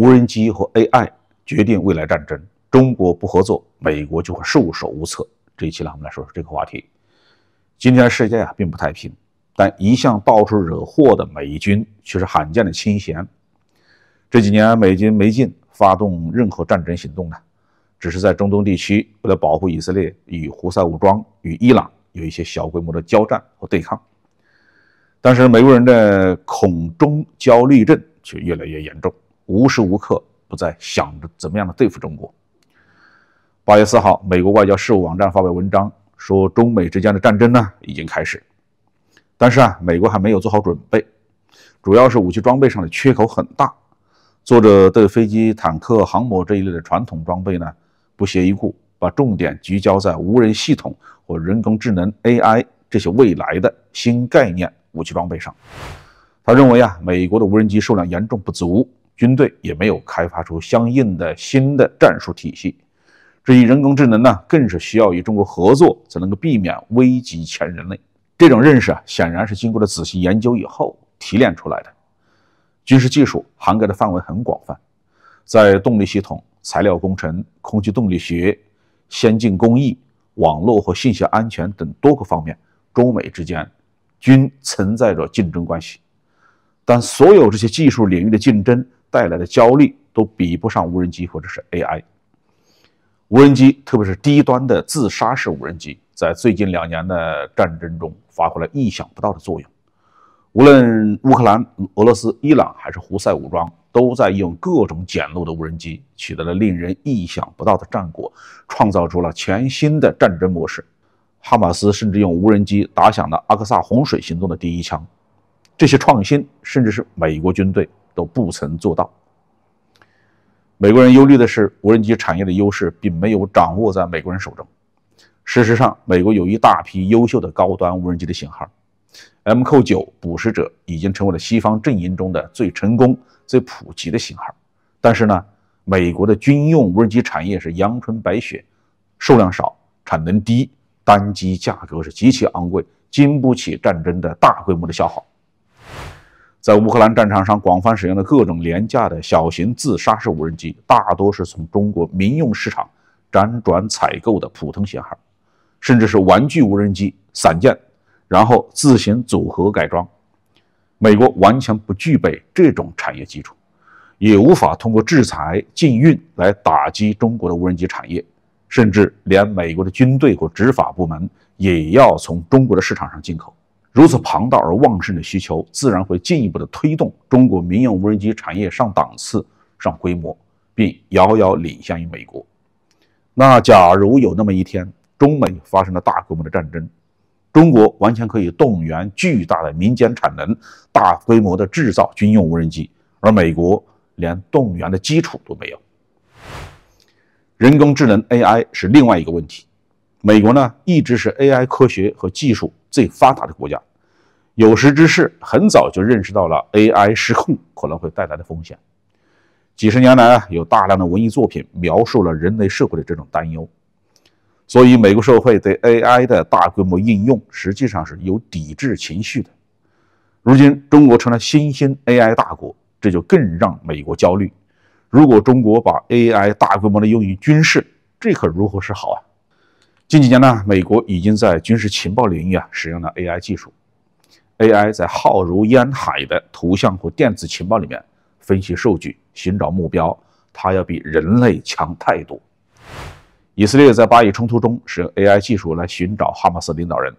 无人机和 AI 决定未来战争。中国不合作，美国就会束手无策。这一期呢，我们来说说这个话题。今天世界啊，并不太平，但一向到处惹祸的美军却是罕见的清闲。这几年美军没进发动任何战争行动呢，只是在中东地区为了保护以色列与胡塞武装与伊朗有一些小规模的交战和对抗。但是美国人的恐中焦虑症却越来越严重。无时无刻不在想着怎么样的对付中国。八月四号，美国外交事务网站发表文章说，中美之间的战争呢已经开始，但是啊，美国还没有做好准备，主要是武器装备上的缺口很大。作者对飞机、坦克、航母这一类的传统装备呢不屑一顾，把重点聚焦在无人系统或人工智能 AI 这些未来的新概念武器装备上。他认为啊，美国的无人机数量严重不足。军队也没有开发出相应的新的战术体系。至于人工智能呢，更是需要与中国合作，才能够避免危及全人类。这种认识啊，显然是经过了仔细研究以后提炼出来的。军事技术涵盖的范围很广泛，在动力系统、材料工程、空气动力学、先进工艺、网络和信息安全等多个方面，中美之间均存在着竞争关系。但所有这些技术领域的竞争，带来的焦虑都比不上无人机或者是 AI。无人机，特别是低端的自杀式无人机，在最近两年的战争中发挥了意想不到的作用。无论乌克兰、俄罗斯、伊朗还是胡塞武装，都在用各种简陋的无人机取得了令人意想不到的战果，创造出了全新的战争模式。哈马斯甚至用无人机打响了阿克萨洪水行动的第一枪。这些创新，甚至是美国军队。都不曾做到。美国人忧虑的是，无人机产业的优势并没有掌握在美国人手中。事实上，美国有一大批优秀的高端无人机的型号，MQ9 捕食者已经成为了西方阵营中的最成功、最普及的型号。但是呢，美国的军用无人机产业是阳春白雪，数量少，产能低，单机价格是极其昂贵，经不起战争的大规模的消耗。在乌克兰战场上广泛使用的各种廉价的小型自杀式无人机，大多是从中国民用市场辗转采购的普通型号，甚至是玩具无人机散件，然后自行组合改装。美国完全不具备这种产业基础，也无法通过制裁禁运来打击中国的无人机产业，甚至连美国的军队或执法部门也要从中国的市场上进口。如此庞大而旺盛的需求，自然会进一步的推动中国民用无人机产业上档次、上规模，并遥遥领先于美国。那假如有那么一天，中美发生了大规模的战争，中国完全可以动员巨大的民间产能，大规模的制造军用无人机，而美国连动员的基础都没有。人工智能 AI 是另外一个问题，美国呢一直是 AI 科学和技术。最发达的国家，有识之士很早就认识到了 AI 失控可能会带来的风险。几十年来，啊，有大量的文艺作品描述了人类社会的这种担忧。所以，美国社会对 AI 的大规模应用实际上是有抵制情绪的。如今，中国成了新兴 AI 大国，这就更让美国焦虑。如果中国把 AI 大规模地用于军事，这可如何是好啊？近几年呢，美国已经在军事情报领域啊使用了 AI 技术。AI 在浩如烟海的图像和电子情报里面分析数据、寻找目标，它要比人类强太多。以色列在巴以冲突中使用 AI 技术来寻找哈马斯领导人，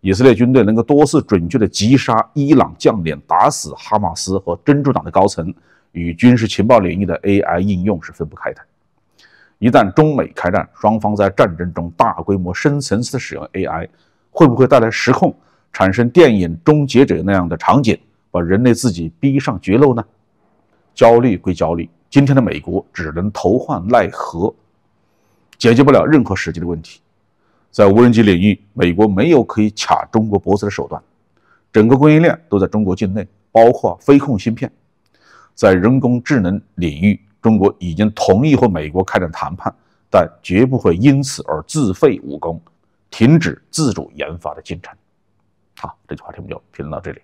以色列军队能够多次准确地击杀伊朗将领、打死哈马斯和真主党的高层，与军事情报领域的 AI 应用是分不开的。一旦中美开战，双方在战争中大规模深层次使用 AI，会不会带来失控，产生电影《终结者》那样的场景，把人类自己逼上绝路呢？焦虑归焦虑，今天的美国只能投换奈何，解决不了任何实际的问题。在无人机领域，美国没有可以卡中国脖子的手段，整个供应链都在中国境内，包括飞控芯片。在人工智能领域。中国已经同意和美国开展谈判，但绝不会因此而自废武功，停止自主研发的进程。好，这句话题我们就评论到这里。